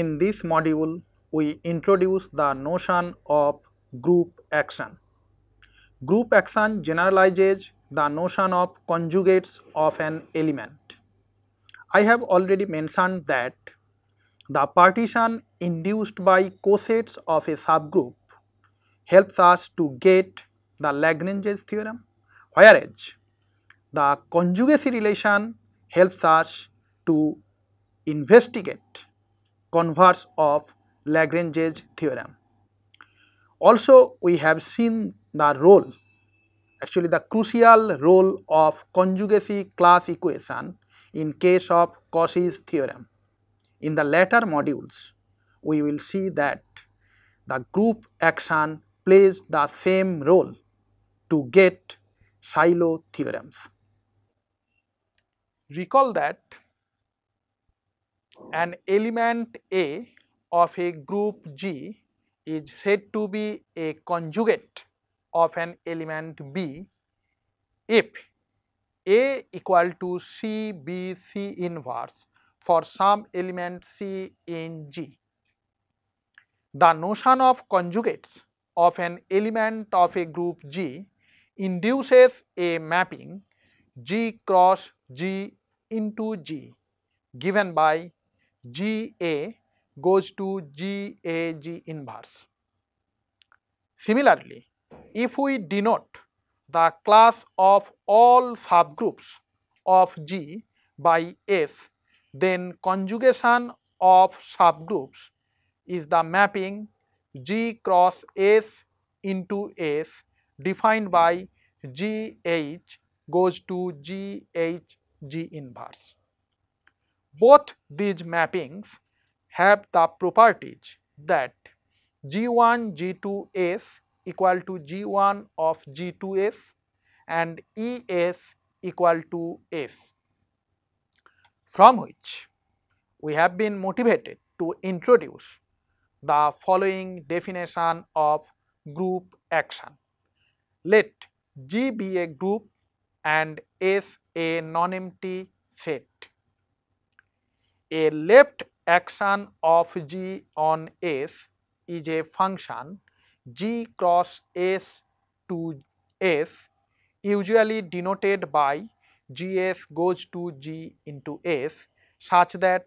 In this module, we introduce the notion of group action. Group action generalizes the notion of conjugates of an element. I have already mentioned that the partition induced by cosets of a subgroup helps us to get the Lagrange's theorem, whereas the conjugacy relation helps us to investigate converse of Lagrange's theorem. Also, we have seen the role, actually the crucial role of conjugacy class equation in case of Cauchy's theorem. In the later modules, we will see that the group action plays the same role to get silo theorems. Recall that an element A of a group G is said to be a conjugate of an element B if A equal to C B C inverse for some element C in G. The notion of conjugates of an element of a group G induces a mapping G cross G into G given by GA goes to GAG inverse. Similarly, if we denote the class of all subgroups of G by S, then conjugation of subgroups is the mapping G cross S into S defined by GH goes to GHG inverse. Both these mappings have the properties that G1 G2S equal to G1 of G2S and ES equal to S from which we have been motivated to introduce the following definition of group action. Let G be a group and S a non-empty set a left action of G on S is a function G cross S to S usually denoted by GS goes to G into S such that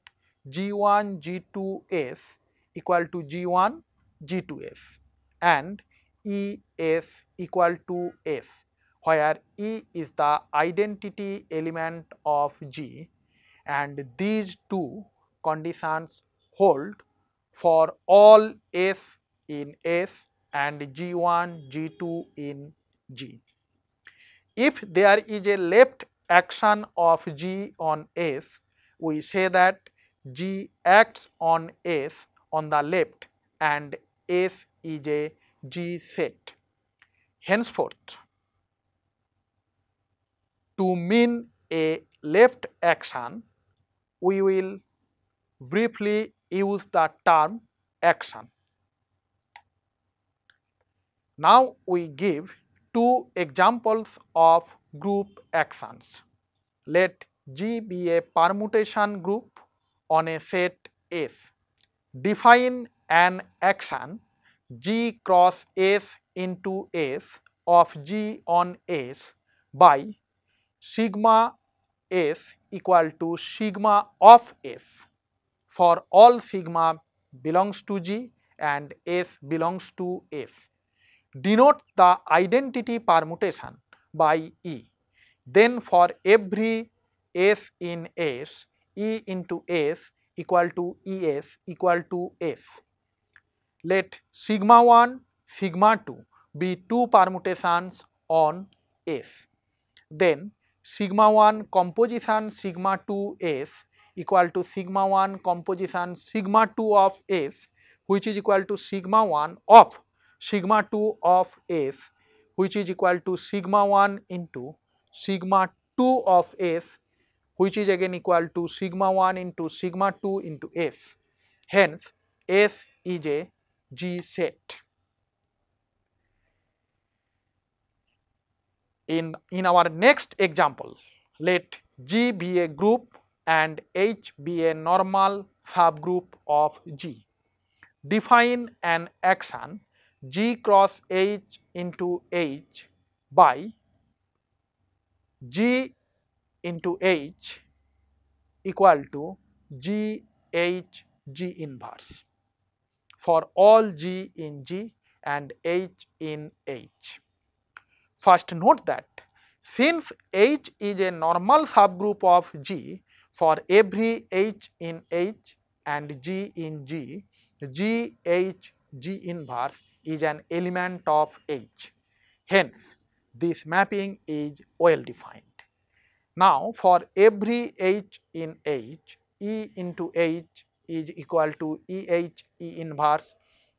G1 G2S equal to G1 G2S and ES equal to S where E is the identity element of G and these two conditions hold for all S in S and G1, G2 in G. If there is a left action of G on S, we say that G acts on S on the left and S is a G set. Henceforth, to mean a left action we will briefly use the term action. Now we give two examples of group actions. Let G be a permutation group on a set S. Define an action G cross S into S of G on S by sigma f equal to sigma of f for all sigma belongs to g and f belongs to f. Denote the identity permutation by E. Then for every s in S, E into S equal to ES equal to F. Let sigma 1, sigma 2 be two permutations on F. Then sigma 1 composition sigma 2 s equal to sigma 1 composition sigma 2 of s which is equal to sigma 1 of sigma 2 of s which is equal to sigma 1 into sigma 2 of s which is again equal to sigma 1 into sigma 2 into s. Hence, s is a G set. in, in our next example, let G be a group and H be a normal subgroup of G. Define an action G cross H into H by G into H equal to G H G inverse for all G in G and H in H. First note that since H is a normal subgroup of G for every H in H and G in G, G H G inverse is an element of H. Hence, this mapping is well defined. Now, for every H in H, E into H is equal to E H E inverse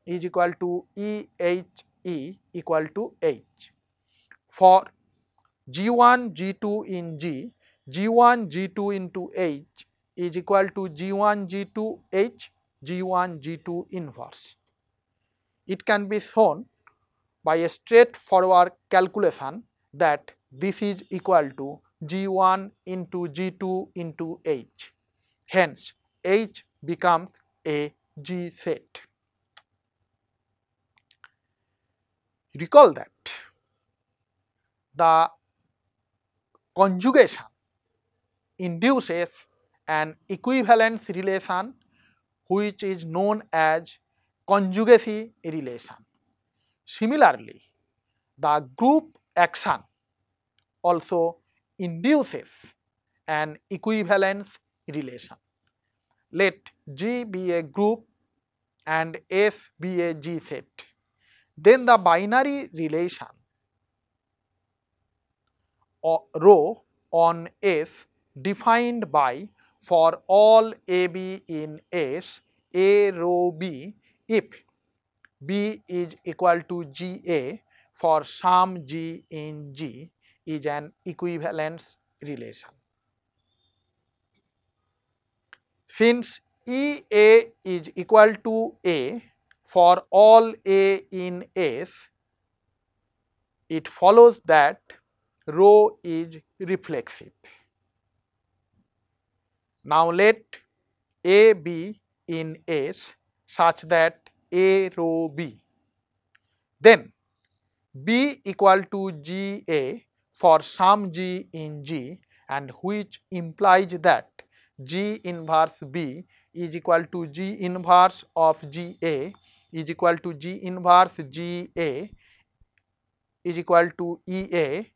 is equal to E H E equal to H for G1, G2 in G, G1, G2 into H is equal to G1, G2 H, G1, G2 inverse. It can be shown by a straightforward calculation that this is equal to G1 into G2 into H. Hence, H becomes a G set. Recall that the conjugation induces an equivalence relation which is known as conjugacy relation. Similarly, the group action also induces an equivalence relation. Let G be a group and S be a G set. Then the binary relation row on S defined by for all AB in S, A row B if B is equal to GA for some G in G is an equivalence relation. Since EA is equal to A for all A in S, it follows that rho is reflexive. Now let A be in S such that A rho B. Then B equal to G A for some G in G and which implies that G inverse B is equal to G inverse of G A is equal to G inverse G A is equal to E A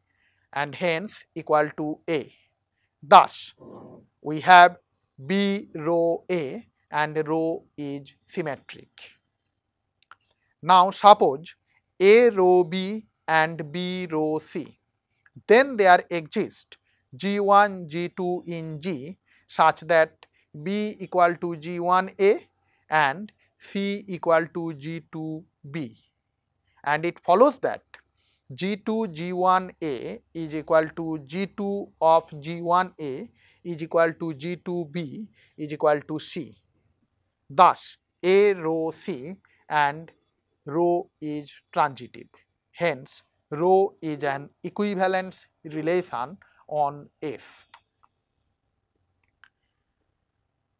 and hence equal to A. Thus, we have B row A and row is symmetric. Now, suppose A row B and B row C, then there exist G1, G2 in G such that B equal to G1A and C equal to G2B and it follows that G2 G1A is equal to G2 of G1A is equal to G2B is equal to C. Thus, A rho C and rho is transitive. Hence, rho is an equivalence relation on F.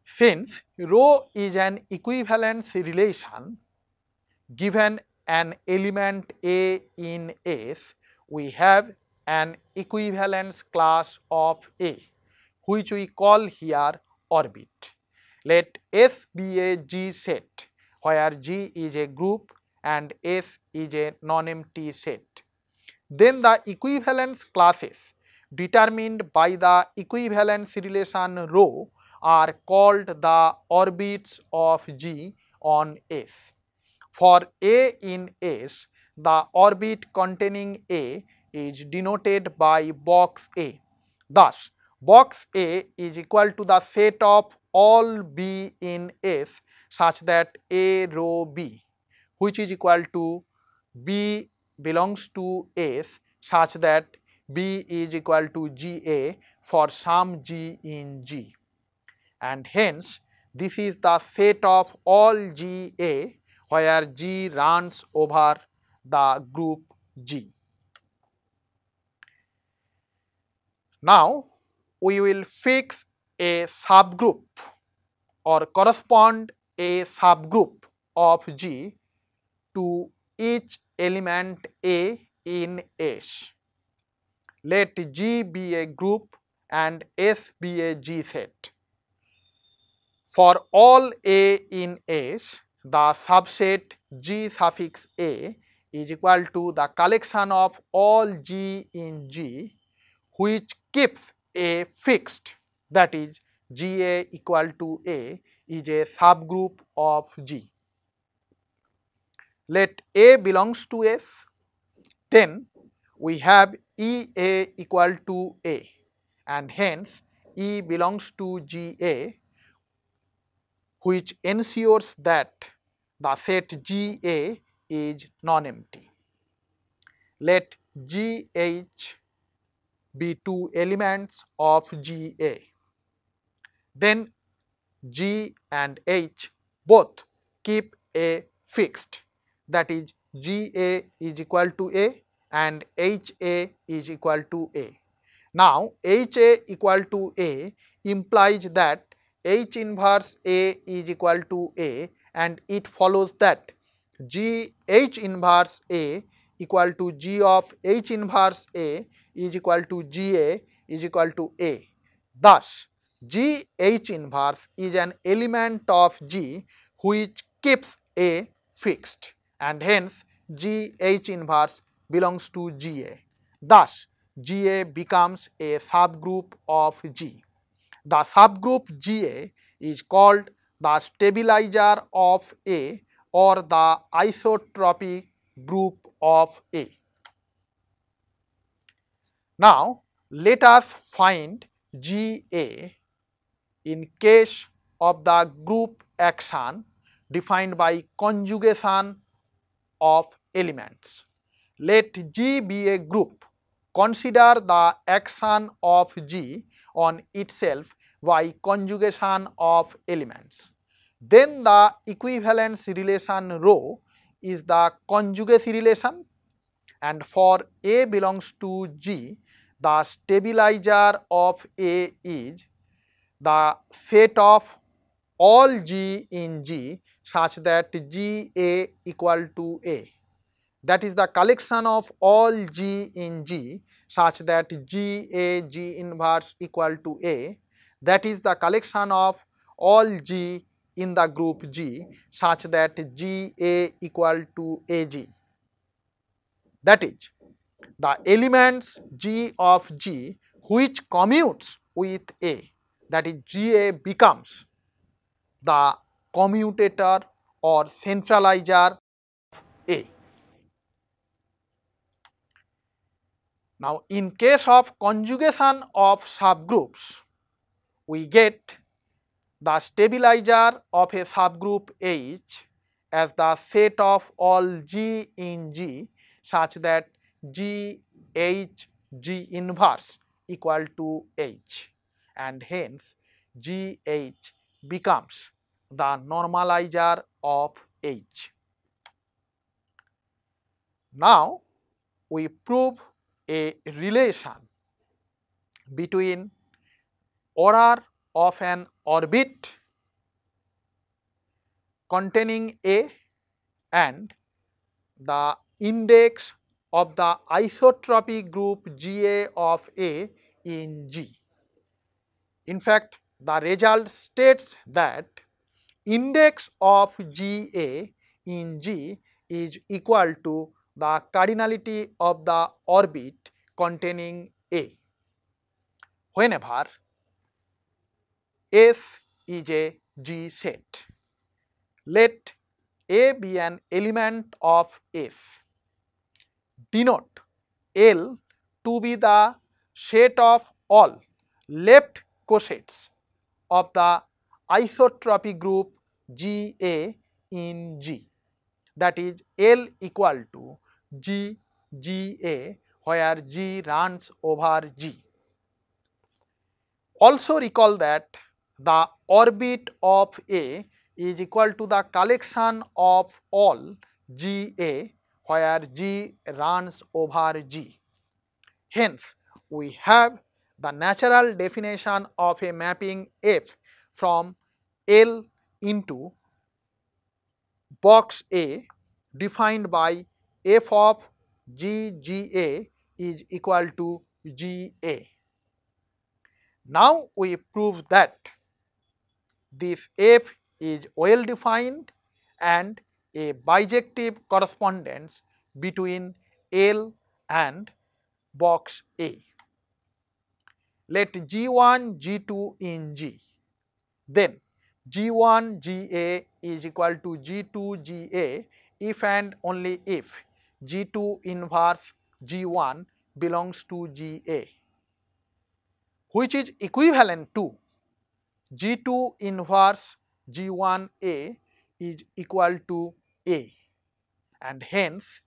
Since rho is an equivalence relation given an element A in S, we have an equivalence class of A which we call here orbit. Let S be a G set where G is a group and S is a non-empty set. Then the equivalence classes determined by the equivalence relation rho are called the orbits of G on S. For A in S, the orbit containing A is denoted by box A. Thus, box A is equal to the set of all B in S such that A row B which is equal to B belongs to S such that B is equal to GA for some G in G. And hence, this is the set of all GA where G runs over the group G. Now, we will fix a subgroup or correspond a subgroup of G to each element A in S. Let G be a group and S be a G set. For all A in S, the subset G suffix A is equal to the collection of all G in G which keeps A fixed that is GA equal to A is a subgroup of G. Let A belongs to S then we have EA equal to A and hence E belongs to GA which ensures that the set GA is non-empty. Let GH be two elements of GA. Then G and H both keep A fixed that is GA is equal to A and HA is equal to A. Now HA equal to A implies that H inverse A is equal to A and it follows that G H inverse A equal to G of H inverse A is equal to G A is equal to A. Thus, G H inverse is an element of G which keeps A fixed and hence G H inverse belongs to G A. Thus, G A becomes a subgroup of G. The subgroup G A is called the stabilizer of A or the isotropic group of A. Now, let us find GA in case of the group action defined by conjugation of elements. Let G be a group. Consider the action of G on itself by conjugation of elements. Then the equivalence relation rho is the conjugacy relation and for A belongs to G, the stabilizer of A is the set of all G in G such that G A equal to A. That is the collection of all G in G such that G A G inverse equal to A. That is the collection of all G in the group G such that GA equal to AG. That is, the elements G of G which commutes with A that is GA becomes the commutator or centralizer of A. Now, in case of conjugation of subgroups, we get the stabilizer of a subgroup H as the set of all G in G such that G H G inverse equal to H and hence G H becomes the normalizer of H. Now, we prove a relation between order of an orbit containing A and the index of the isotropic group GA of A in G. In fact, the result states that index of GA in G is equal to the cardinality of the orbit containing A whenever S is a G set. Let A be an element of S. Denote L to be the set of all left cosets of the isotropy group GA in G. That is L equal to G GA where G runs over G. Also recall that the orbit of A is equal to the collection of all GA where G runs over G. Hence, we have the natural definition of a mapping F from L into box A defined by F of GGA is equal to GA. Now we prove that this f is well defined and a bijective correspondence between L and box A. Let G1, G2 in G. Then G1, GA is equal to G2, GA if and only if G2 inverse G1 belongs to GA, which is equivalent to G2 inverse G1A is equal to A and hence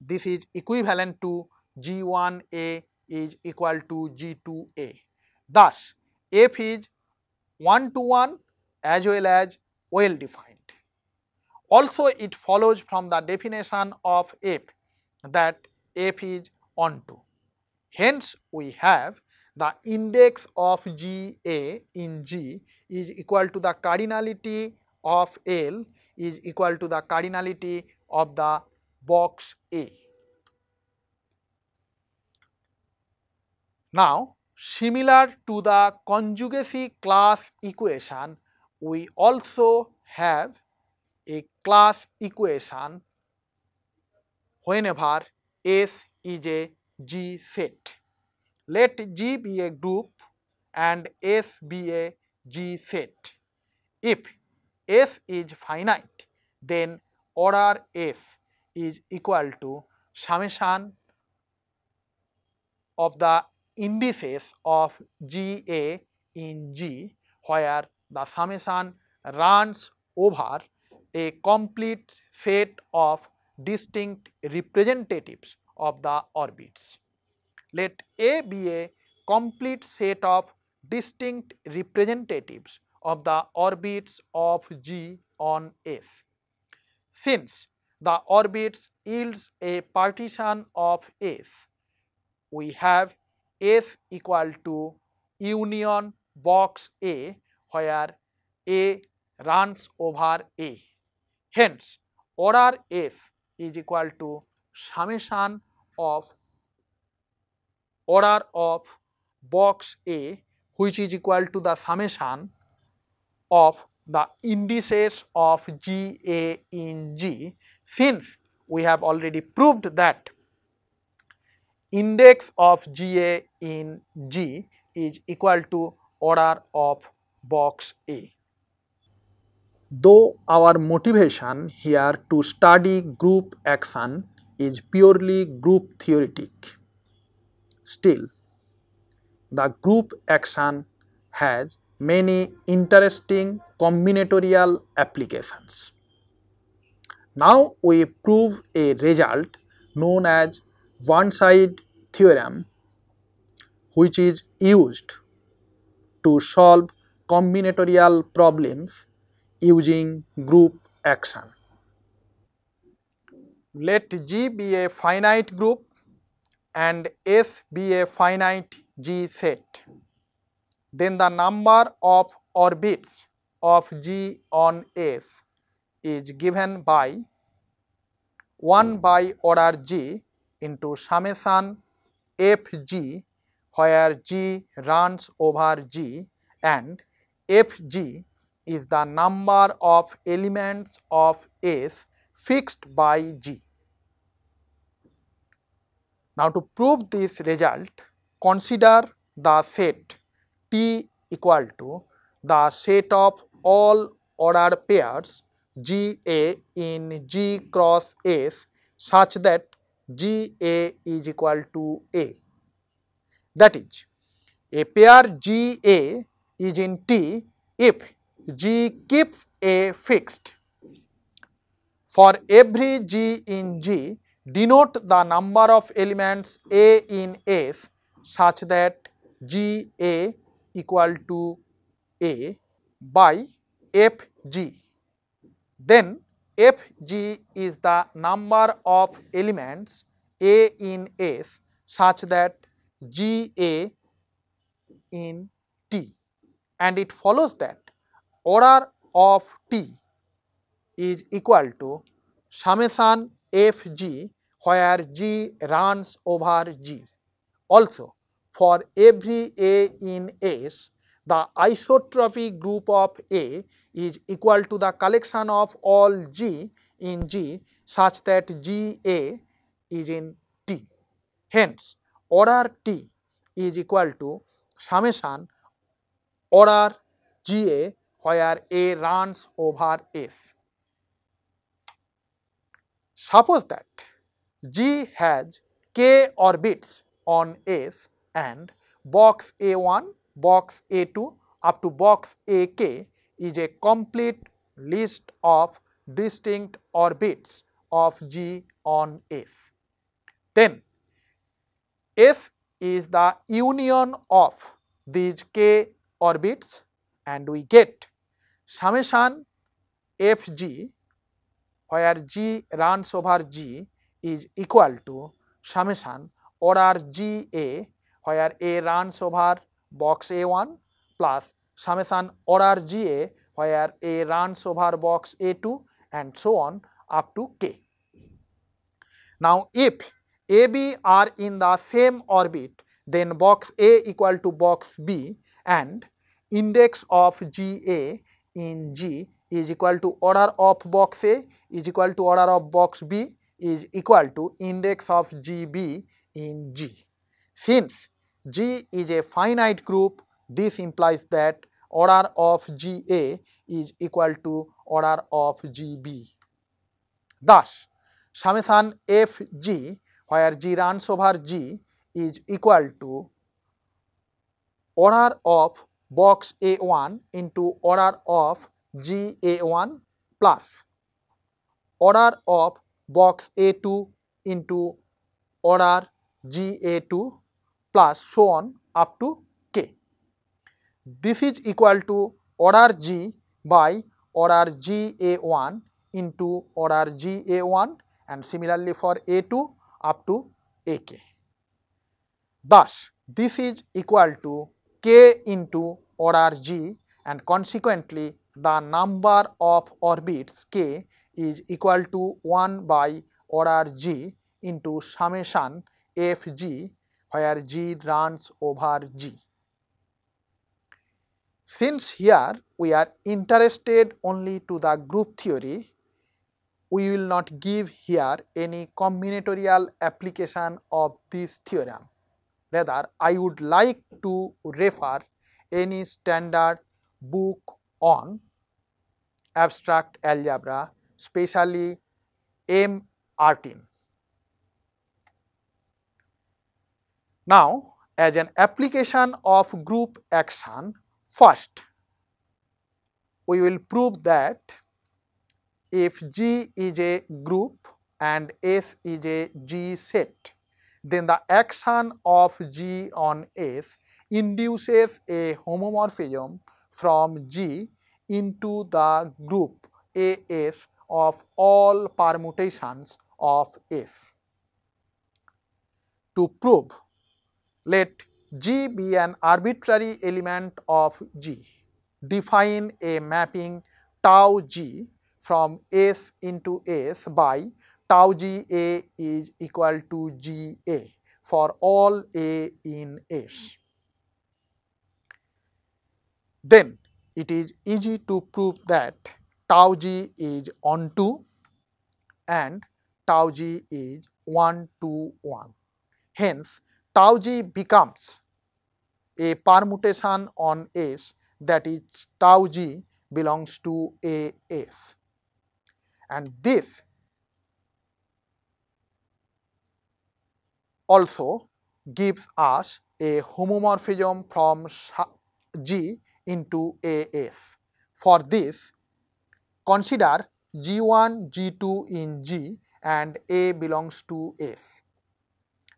this is equivalent to G1A is equal to G2A. Thus, F is 1 to 1 as well as well defined. Also, it follows from the definition of F that F is onto. Hence, we have the index of g a in G is equal to the cardinality of L is equal to the cardinality of the box A. Now, similar to the conjugacy class equation, we also have a class equation whenever S is a G set. Let G be a group and S be a G set. If S is finite, then order S is equal to summation of the indices of GA in G, where the summation runs over a complete set of distinct representatives of the orbits let A be a complete set of distinct representatives of the orbits of G on S. Since the orbits yields a partition of S, we have S equal to union box A where A runs over A. Hence, order S is equal to summation of order of box A which is equal to the summation of the indices of G A in G since we have already proved that index of G A in G is equal to order of box A. Though our motivation here to study group action is purely group theoretic, Still, the group action has many interesting combinatorial applications. Now we prove a result known as one-side theorem which is used to solve combinatorial problems using group action. Let G be a finite group and S be a finite G set, then the number of orbits of G on S is given by 1 by order G into summation Fg where G runs over G and Fg is the number of elements of S fixed by G. Now, to prove this result, consider the set T equal to the set of all ordered pairs GA in G cross S such that GA is equal to A. That is, a pair GA is in T if G keeps A fixed. For every G in G, denote the number of elements A in F such that GA equal to A by FG. Then FG is the number of elements A in F such that GA in T and it follows that order of T is equal to summation FG where G runs over G. Also, for every A in S, the isotropic group of A is equal to the collection of all G in G such that GA is in T. Hence, order T is equal to summation order GA where A runs over S. Suppose that G has k orbits on S and box A1, box A2 up to box AK is a complete list of distinct orbits of G on S. Then S is the union of these k orbits and we get summation Fg where G runs over G is equal to summation order GA where A runs over box A1 plus summation order GA where A runs over box A2 and so on up to K. Now if AB are in the same orbit then box A equal to box B and index of GA in G is equal to order of box A is equal to order of box B is equal to index of GB in G. Since G is a finite group, this implies that order of GA is equal to order of GB. Thus, summation FG where G runs over G is equal to order of box A1 into order of GA1 plus order of box A2 into order GA2 plus so on up to K. This is equal to order G by order GA1 into order GA1 and similarly for A2 up to AK. Thus, this is equal to K into order G and consequently the number of orbits K is equal to 1 by order g into summation fg where g runs over g. Since here we are interested only to the group theory, we will not give here any combinatorial application of this theorem. Rather, I would like to refer any standard book on abstract algebra specially MRTIN. Now, as an application of group action, first we will prove that if G is a group and S is a G set, then the action of G on S induces a homomorphism from G into the group AS of all permutations of S. To prove, let G be an arbitrary element of G. Define a mapping tau G from S into S by tau G A is equal to G A for all A in S. Then it is easy to prove that tau g is on 2 and tau g is 1 to 1. Hence, tau g becomes a permutation on S that is tau g belongs to AF and this also gives us a homomorphism from G into AF. For this Consider G1, G2 in G and A belongs to F.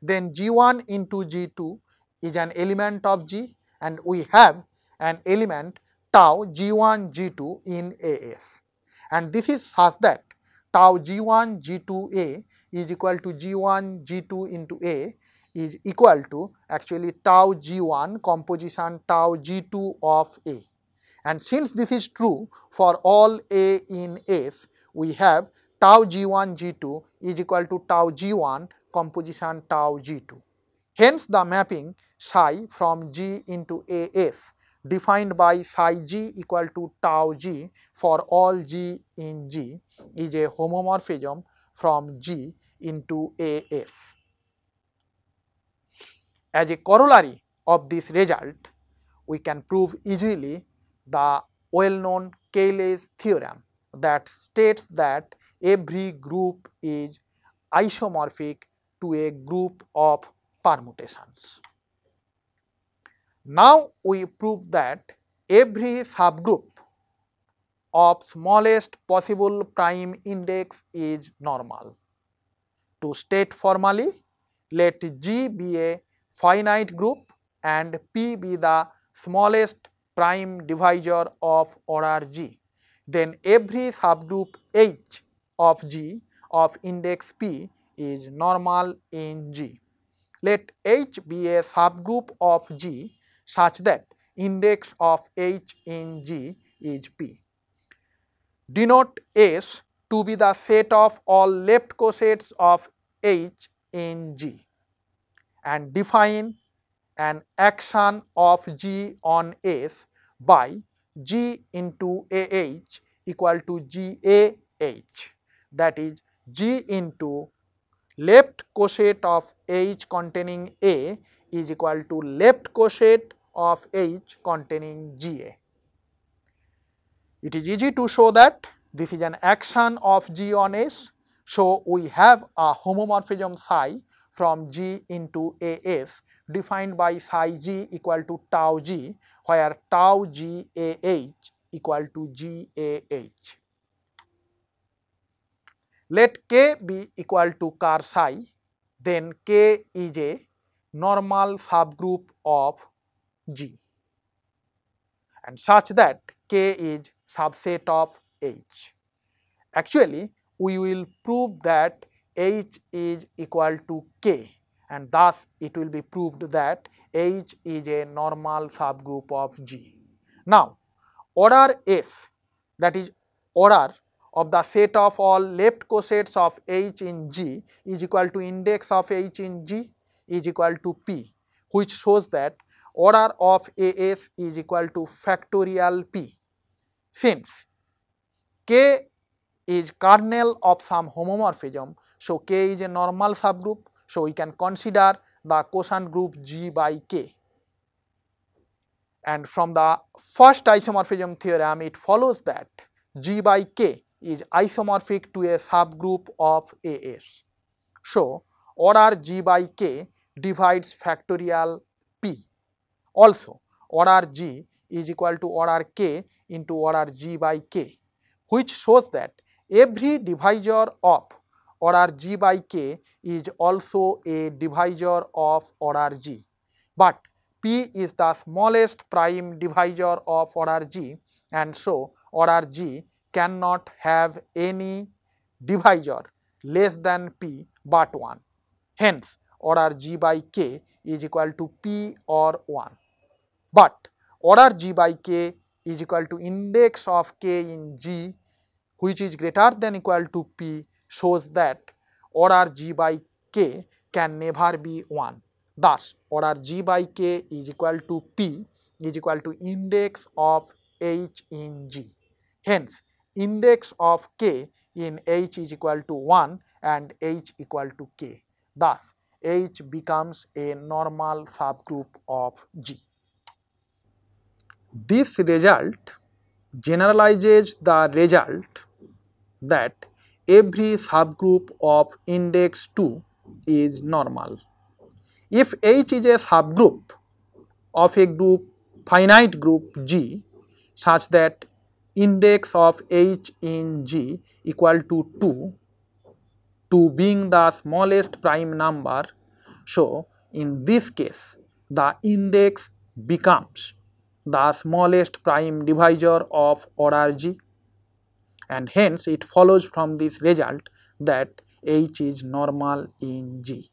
Then G1 into G2 is an element of G and we have an element tau G1, G2 in AF. And this is such that tau G1, G2A is equal to G1, G2 into A is equal to actually tau G1 composition tau G2 of A. And since this is true for all A in F, we have tau G1 G2 is equal to tau G1 composition tau G2. Hence the mapping psi from G into AF defined by phi G equal to tau G for all G in G is a homomorphism from G into AF. As a corollary of this result, we can prove easily the well-known Cayley's theorem that states that every group is isomorphic to a group of permutations. Now we prove that every subgroup of smallest possible prime index is normal. To state formally, let G be a finite group and P be the smallest prime divisor of order G, then every subgroup H of G of index P is normal in G. Let H be a subgroup of G such that index of H in G is P. Denote S to be the set of all left cosets of H in G and define an action of G on S by G into AH equal to GAH that is G into left coset of H containing A is equal to left coset of H containing GA. It is easy to show that this is an action of G on S so, we have a homomorphism psi from G into AS defined by psi G equal to tau G where tau GAH equal to GAH. Let K be equal to car psi then K is a normal subgroup of G and such that K is subset of H. Actually we will prove that H is equal to K and thus it will be proved that H is a normal subgroup of G. Now, order S that is order of the set of all left cosets of H in G is equal to index of H in G is equal to P which shows that order of AS is equal to factorial P since K is kernel of some homomorphism. So, K is a normal subgroup. So, we can consider the quotient group G by K. And from the first isomorphism theorem, it follows that G by K is isomorphic to a subgroup of AS. So, order G by K divides factorial P. Also, order G is equal to order K into order G by K, which shows that Every divisor of order g by k is also a divisor of order g, but p is the smallest prime divisor of order g and so order g cannot have any divisor less than p but 1. Hence, order g by k is equal to p or 1. But order g by k is equal to index of k in g which is greater than equal to P shows that order G by K can never be 1. Thus, order G by K is equal to P is equal to index of H in G. Hence, index of K in H is equal to 1 and H equal to K. Thus, H becomes a normal subgroup of G. This result generalizes the result that every subgroup of index 2 is normal. If H is a subgroup of a group finite group G such that index of H in G equal to 2, 2 being the smallest prime number. So, in this case the index becomes the smallest prime divisor of order G and hence it follows from this result that H is normal in G.